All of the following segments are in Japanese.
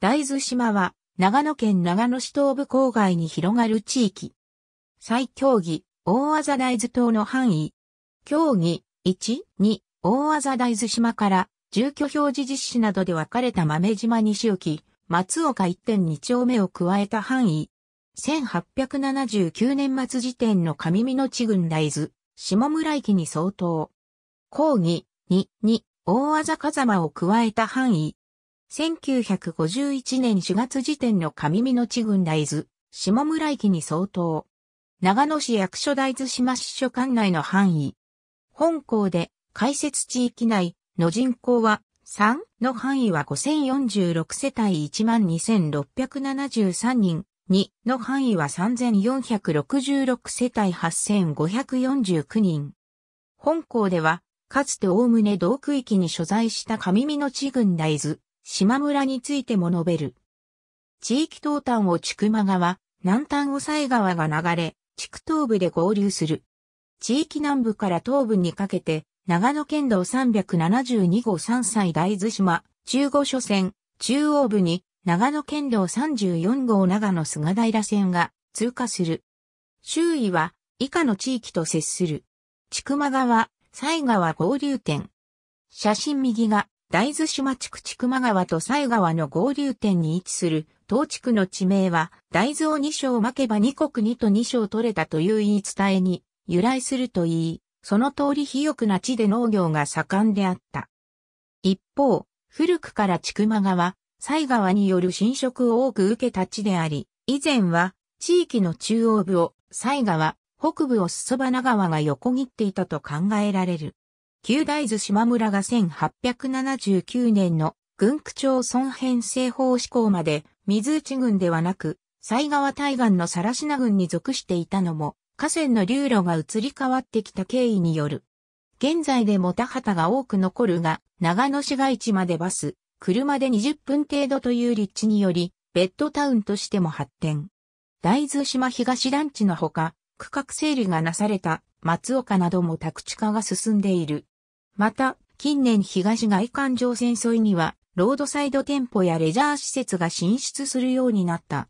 大豆島は、長野県長野市東部郊外に広がる地域。最競技、大技大豆島の範囲。競技、1、2、大技大豆島から、住居表示実施などで分かれた豆島西沖、松岡1.2丁目を加えた範囲。1879年末時点の上美野地郡大豆、下村駅に相当。講議、2、2、大技風間を加えた範囲。1951年4月時点の上美の地郡大津、下村駅に相当。長野市役所大津島支所管内の範囲。本校で開設地域内の人口は3の範囲は5046世帯12673人、2の範囲は3466世帯8549人。本校では、かつておおむね同区域に所在した上美の地郡大津、島村についても述べる。地域東端を千曲川、南端を西川が流れ、地区東部で合流する。地域南部から東部にかけて、長野県道372号山歳大豆島、中五所線、中央部に、長野県道34号長野菅平線が通過する。周囲は以下の地域と接する。千曲川、西川合流点。写真右が大豆島地区千曲川と西川の合流点に位置する東地区の地名は大豆を2章巻けば2国2と2章取れたという言い伝えに由来すると言い、その通り肥沃な地で農業が盛んであった。一方、古くから千曲川、西川による侵食を多く受けた地であり、以前は地域の中央部を西川、北部を裾花川が横切っていたと考えられる。旧大津島村が1879年の軍区町村編成法施行まで水内郡ではなく、西川対岸の更科郡に属していたのも、河川の流路が移り変わってきた経緯による。現在でも田畑が多く残るが、長野市街地までバス、車で20分程度という立地により、ベッドタウンとしても発展。大津島東団地のほか、区画整理がなされた松岡なども宅地化が進んでいる。また、近年東外環状線沿いには、ロードサイド店舗やレジャー施設が進出するようになった。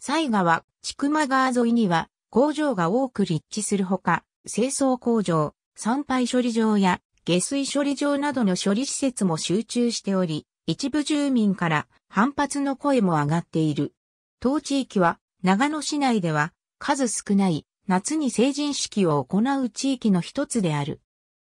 西川、千曲川沿いには、工場が多く立地するほか、清掃工場、産廃処理場や下水処理場などの処理施設も集中しており、一部住民から反発の声も上がっている。当地域は長野市内では数少ない夏に成人式を行う地域の一つである。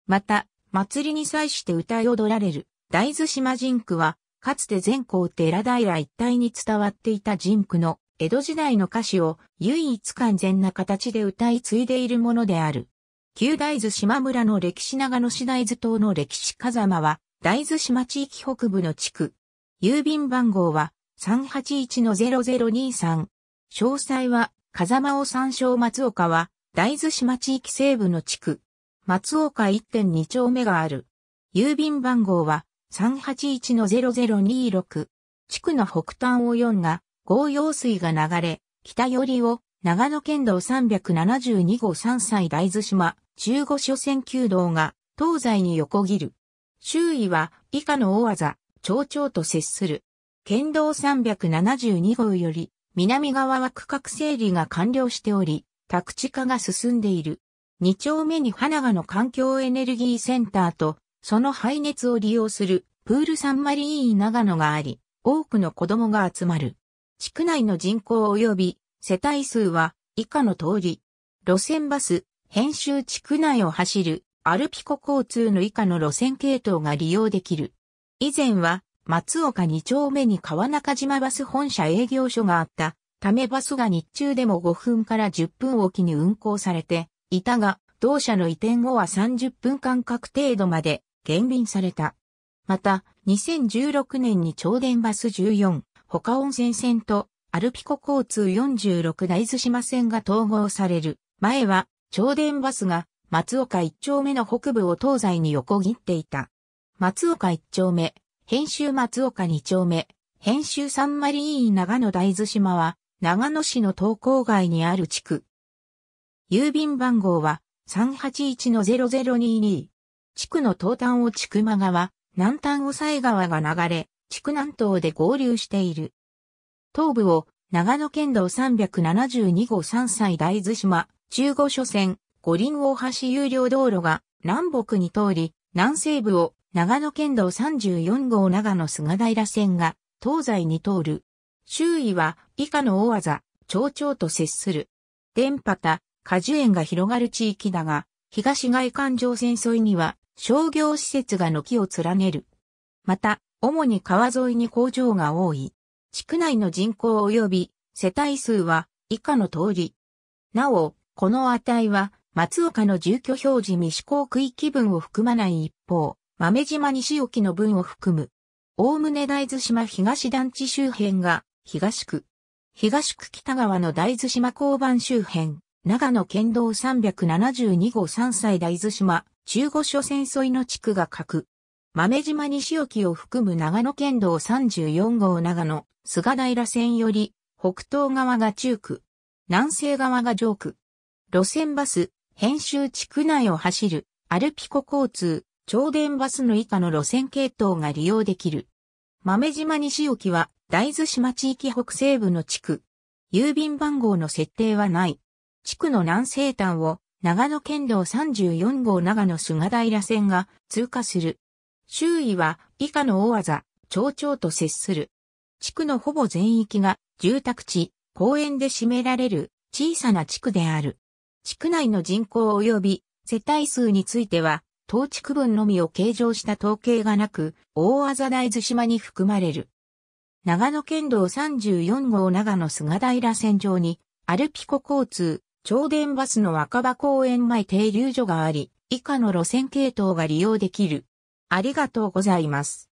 また、祭りに際して歌い踊られる、大豆島人句は、かつて全校寺平一帯に伝わっていた人句の、江戸時代の歌詞を唯一完全な形で歌い継いでいるものである。旧大豆島村の歴史長野市大豆島の歴史風間は、大豆島地域北部の地区。郵便番号は381の0023。詳細は、風間を参照松岡は、大豆島地域西部の地区。松岡1.2丁目がある。郵便番号は381-0026。地区の北端を4が、合用水が流れ、北寄りを、長野県道372号山歳大豆島、中五所線旧道が、東西に横切る。周囲は、以下の大技、町長と接する。県道372号より、南側は区画整理が完了しており、宅地化が進んでいる。2丁目に花賀の環境エネルギーセンターと、その排熱を利用するプールサンマリーン長野があり、多くの子供が集まる。地区内の人口及び世帯数は以下の通り。路線バス、編集地区内を走るアルピコ交通の以下の路線系統が利用できる。以前は松岡2丁目に川中島バス本社営業所があったためバスが日中でも5分から10分おきに運行されて、いたが、同社の移転後は30分間隔程度まで減便された。また、2016年に超電バス14、他温泉線とアルピコ交通46大津島線が統合される。前は、超電バスが松岡一丁目の北部を東西に横切っていた。松岡一丁目、編集松岡二丁目、編集三マリーン長野大津島は、長野市の東郊外にある地区、郵便番号は381-0022。地区の東端を千曲川、南端を西川が流れ、地区南東で合流している。東部を長野県道372号山歳、大豆島、中五所線、五輪大橋有料道路が南北に通り、南西部を長野県道34号長野菅平線が東西に通る。周囲は以下の大技、町長と接する。電波田、果樹園が広がる地域だが、東外環状線沿いには商業施設が軒を連ねる。また、主に川沿いに工場が多い。地区内の人口及び世帯数は以下の通り。なお、この値は松岡の住居表示未施行区域分を含まない一方、豆島西沖の分を含む。おおむね大豆島東団地周辺が東区。東区北側の大豆島交番周辺。長野県道372号山歳大津島、中五所線沿いの地区が各。豆島西沖を含む長野県道34号長野、菅平線より、北東側が中区、南西側が上区。路線バス、編集地区内を走る、アルピコ交通、超電バスの以下の路線系統が利用できる。豆島西沖は、大津島地域北西部の地区。郵便番号の設定はない。地区の南西端を長野県道34号長野菅平線が通過する。周囲は以下の大技、町長と接する。地区のほぼ全域が住宅地、公園で占められる小さな地区である。地区内の人口及び世帯数については、当地区分のみを計上した統計がなく、大技大津島に含まれる。長野県道34号長野菅平線上に、アルピコ交通、超電バスの若葉公園前停留所があり、以下の路線系統が利用できる。ありがとうございます。